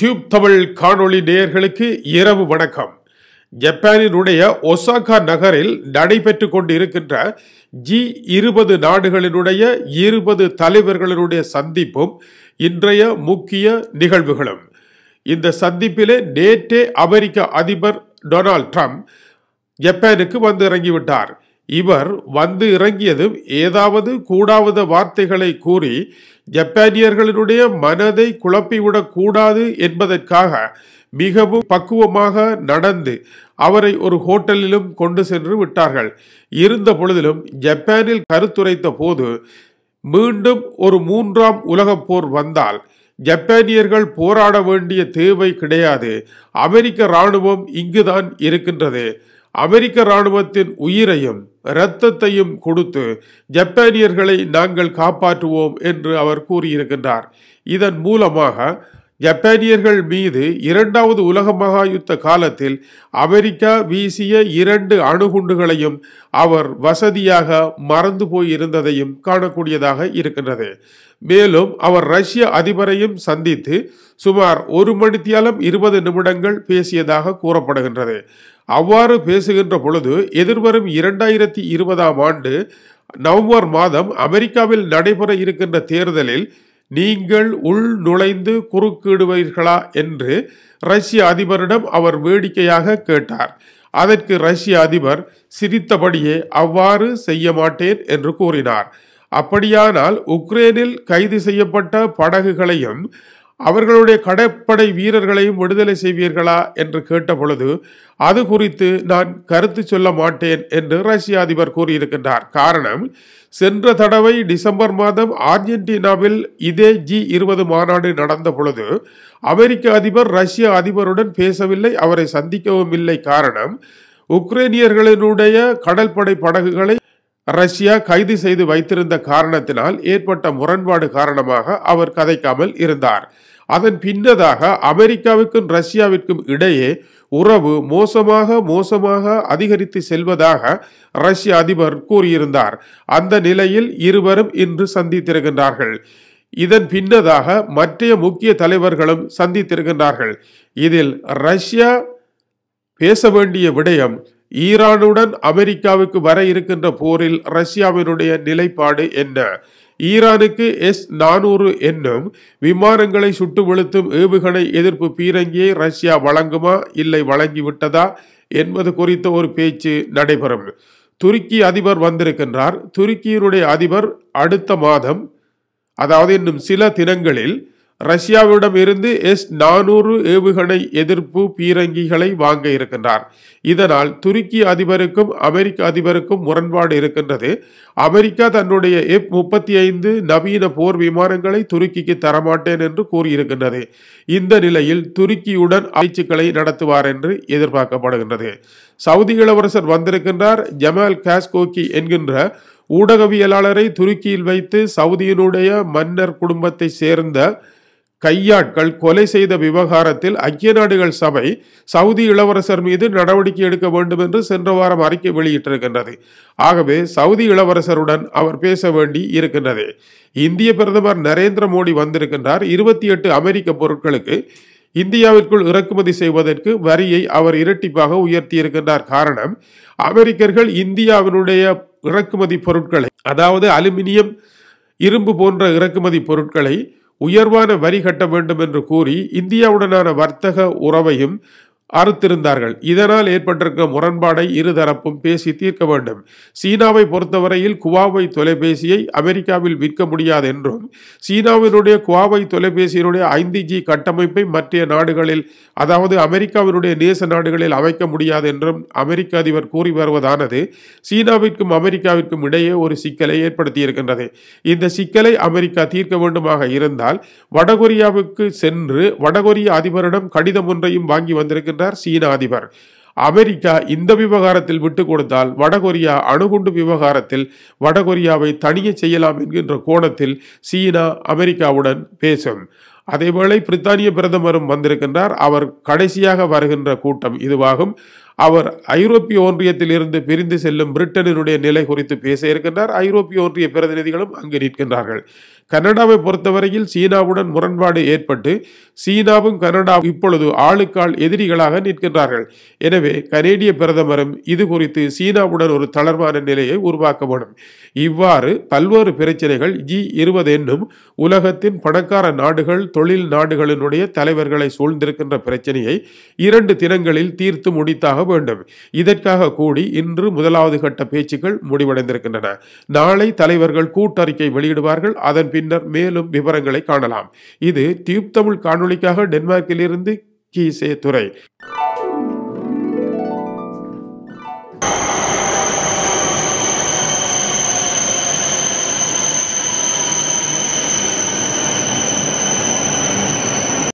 tube Tamil காணொளி நேயர்களுக்கு இரவு வணக்கம் ஜப்பானினுடைய ஒசாகா நகரில் நடைபெற்று கொண்டிருக்கின்ற ஜி இருபது நாடுகளினுடைய இருபது தலைவர்களினுடைய சந்திப்பும் இன்றைய முக்கிய நிகழ்வுகளும் இந்த சந்திப்பிலே நேற்றே அமெரிக்க அதிபர் டொனால்ட் ட்ரம்ப் ஜப்பானுக்கு வந்து இறங்கிவிட்டார் இவர் வந்து இறங்கியதும் ஏதாவது கூடாவது வார்த்தைகளை கூறி ஜப்பானியர்களுடைய மனதை குழப்பிவிடக்கூடாது என்பதற்காக மிகவும் பக்குவமாக நடந்து அவரை ஒரு ஹோட்டலிலும் கொண்டு சென்று விட்டார்கள் இருந்த பொழுதிலும் ஜப்பானில் கருத்துரைத்த போது மீண்டும் ஒரு மூன்றாம் உலகப் போர் வந்தால் ஜப்பானியர்கள் போராட வேண்டிய தேவை கிடையாது அமெரிக்க இராணுவம் இங்குதான் இருக்கின்றது அமெரிக்க இராணுவத்தின் உயிரையும் இரத்தத்தையும் கொடுத்து ஜப்பானியர்களை நாங்கள் காப்பாற்றுவோம் என்று அவர் கூறியிருக்கின்றார் இதன் மூலமாக ஜப்பானியர்கள் மீது இரண்டாவது உலக மகாயுத்த காலத்தில் அமெரிக்கா வீசிய இரண்டு அணுகுண்டுகளையும் அவர் வசதியாக மறந்து போயிருந்ததையும் காணக்கூடியதாக இருக்கின்றது மேலும் அவர் ரஷ்ய அதிபரையும் சந்தித்து சுமார் ஒரு மணித்தியாலம் இருபது நிமிடங்கள் பேசியதாக கூறப்படுகின்றது அவ்வாறு பேசுகின்ற பொழுது எதிர்வரும் இரண்டாயிரத்தி இருபதாம் ஆண்டு நவம்பர் மாதம் அமெரிக்காவில் நடைபெற இருக்கின்ற தேர்தலில் நீங்கள் உள் நுழைந்து குறுக்கிடுவீர்களா என்று ரஷ்ய அதிபரிடம் அவர் வேடிக்கையாக கேட்டார் அதற்கு ரஷ்ய அதிபர் சிரித்தபடியே அவ்வாறு செய்ய மாட்டேன் என்று கூறினார் அப்படியானால் உக்ரைனில் கைது செய்யப்பட்ட படகுகளையும் அவர்களுடைய கடற்படை வீரர்களையும் விடுதலை செய்வீர்களா என்று கேட்டபொழுது அது குறித்து நான் கருத்து சொல்ல மாட்டேன் என்று ரஷ்ய அதிபர் கூறியிருக்கின்றார் காரணம் சென்ற தடவை டிசம்பர் மாதம் அர்ஜென்டினாவில் இதே ஜி இருபது மாநாடு நடந்த பொழுது அமெரிக்க அதிபர் ரஷ்ய அதிபருடன் பேசவில்லை அவரை சந்திக்கவும் இல்லை காரணம் உக்ரைனியர்களினுடைய கடற்படை படகுகளை ரஷ்யா கைது செய்து வைத்திருந்த காரணத்தினால் ஏற்பட்ட முரண்பாடு காரணமாக அவர் கதைக்காமல் இருந்தார் அதன் பின்னதாக அமெரிக்காவுக்கும் ரஷ்யாவிற்கும் இடையே உறவு மோசமாக மோசமாக அதிகரித்து செல்வதாக ரஷ்ய அதிபர் கூறியிருந்தார் அந்த நிலையில் இருவரும் இன்று சந்தித்திருக்கின்றார்கள் இதன் பின்னதாக மற்றைய முக்கிய தலைவர்களும் சந்தித்திருக்கின்றார்கள் இதில் ரஷ்யா பேச வேண்டிய விடயம் ஈரானுடன் அமெரிக்காவுக்கு வர இருக்கின்ற போரில் ரஷ்யாவினுடைய நிலைப்பாடு என்ன ஈரானுக்கு எஸ் நானூறு என்னும் விமானங்களை சுட்டு வீழ்த்தும் ஏவுகணை எதிர்ப்பு பீரங்கியை ரஷ்யா வழங்குமா இல்லை வழங்கிவிட்டதா என்பது குறித்த ஒரு பேச்சு நடைபெறும் துருக்கி அதிபர் வந்திருக்கின்றார் துருக்கியினுடைய அதிபர் அடுத்த மாதம் அதாவது இன்னும் சில தினங்களில் ரஷ்யாவிடம் இருந்து எஸ் நானூறு ஏவுகணை எதிர்ப்பு பீரங்கிகளை வாங்க இருக்கின்றார் இதனால் துருக்கி அதிபருக்கும் அமெரிக்க அதிபருக்கும் முரண்பாடு இருக்கின்றது அமெரிக்கா தன்னுடைய எப் முப்பத்தி ஐந்து நவீன போர் விமானங்களை துருக்கிக்கு தரமாட்டேன் என்று கூறியிருக்கின்றது இந்த நிலையில் துருக்கியுடன் ஆய்ச்சிகளை நடத்துவார் என்று எதிர்பார்க்கப்படுகின்றது சவுதி இளவரசர் வந்திருக்கின்றார் ஜமால் காஸ்கோக்கி என்கின்ற ஊடகவியலாளரை துருக்கியில் வைத்து சவுதியினுடைய மன்னர் குடும்பத்தை சேர்ந்த கையாட்கள் கொலை செய்த விவகாரத்தில் ஐக்கிய நாடுகள் சபை சவுதி இளவரசர் மீது நடவடிக்கை எடுக்க வேண்டும் என்று சென்ற வாரம் அறிக்கை வெளியிட்டிருக்கின்றது ஆகவே சவுதி இளவரசருடன் அவர் பேச வேண்டி இருக்கின்றது இந்திய பிரதமர் நரேந்திர மோடி வந்திருக்கின்றார் இருபத்தி எட்டு அமெரிக்க பொருட்களுக்கு இந்தியாவிற்குள் இறக்குமதி செய்வதற்கு வரியை அவர் இரட்டிப்பாக உயர்த்தியிருக்கின்றார் காரணம் அமெரிக்கர்கள் இந்தியாவினுடைய இறக்குமதி பொருட்களை அதாவது அலுமினியம் இரும்பு போன்ற இறக்குமதி பொருட்களை உயர்வான வரி கட்ட வேண்டும் என்று கூறி இந்தியாவுடனான வர்த்தக உறவையும் அறுத்திருந்தார்கள் இதனால் ஏற்பட்டிருக்க முரண்பாடை இருதரப்பும் பேசி தீர்க்க வேண்டும் சீனாவை பொறுத்தவரையில் குவாவை தொலைபேசியை அமெரிக்காவில் விற்க முடியாது என்றும் சீனாவினுடைய குவாவை தொலைபேசியினுடைய ஐந்து ஜி கட்டமைப்பை மற்ற நாடுகளில் அதாவது அமெரிக்காவினுடைய நேச நாடுகளில் அமைக்க முடியாது என்றும் அமெரிக்க அதிபர் கூறி வருவதானது சீனாவிற்கும் அமெரிக்காவிற்கும் இடையே ஒரு சிக்கலை ஏற்படுத்தியிருக்கின்றது இந்த சிக்கலை அமெரிக்கா தீர்க்க வேண்டுமாக இருந்தால் வடகொரியாவுக்கு சென்று வடகொரிய அதிபரிடம் கடிதம் ஒன்றையும் வாங்கி வந்திருக்கின்ற கொண்டார் சீன அதிபர் அமெரிக்கா இந்த விவகாரத்தில் விட்டு கொடுத்தால் வடகொரியா அணுகுண்டு விவகாரத்தில் வடகொரியாவை தனிய செய்யலாம் என்கின்ற கோணத்தில் சீனா அமெரிக்காவுடன் பேசும் அதேவேளை பிரித்தானிய பிரதமரும் வந்திருக்கின்றார் அவர் கடைசியாக வருகின்ற கூட்டம் இதுவாகும் அவர் ஐரோப்பிய ஒன்றியத்தில் இருந்து பிரிந்து செல்லும் பிரிட்டனினுடைய நிலை குறித்து பேச இருக்கின்றார் ஐரோப்பிய ஒன்றிய பிரதிநிதிகளும் அங்கு நிற்கின்றார்கள் கனடாவை பொறுத்தவரையில் சீனாவுடன் முரண்பாடு ஏற்பட்டு சீனாவும் கனடா இப்பொழுது ஆளுக்கால் எதிரிகளாக நிற்கின்றார்கள் எனவே கனேடிய பிரதமரும் இது குறித்து சீனாவுடன் ஒரு தளர்வான நிலையை உருவாக்க வேண்டும் இவ்வாறு பல்வேறு பிரச்சனைகள் ஜி இருபது என்னும் உலகத்தின் பணக்கார நாடுகள் தொழில் நாடுகளினுடைய தலைவர்களை சூழ்ந்திருக்கின்ற பிரச்சனையை இரண்டு தினங்களில் தீர்த்து முடித்தாக வேண்டும் இதற்காக கூடி இன்று முதலாவது கட்ட பேச்சுக்கள் முடிவடைந்திருக்கின்றன நாளை தலைவர்கள் கூட்டறிக்கை வெளியிடுவார்கள் அதன் பின்னர் மேலும் விவரங்களை காணலாம் இது டியூப் தமிழ் காணொலிக்காக டென்மார்க்கிலிருந்து கீசே துறை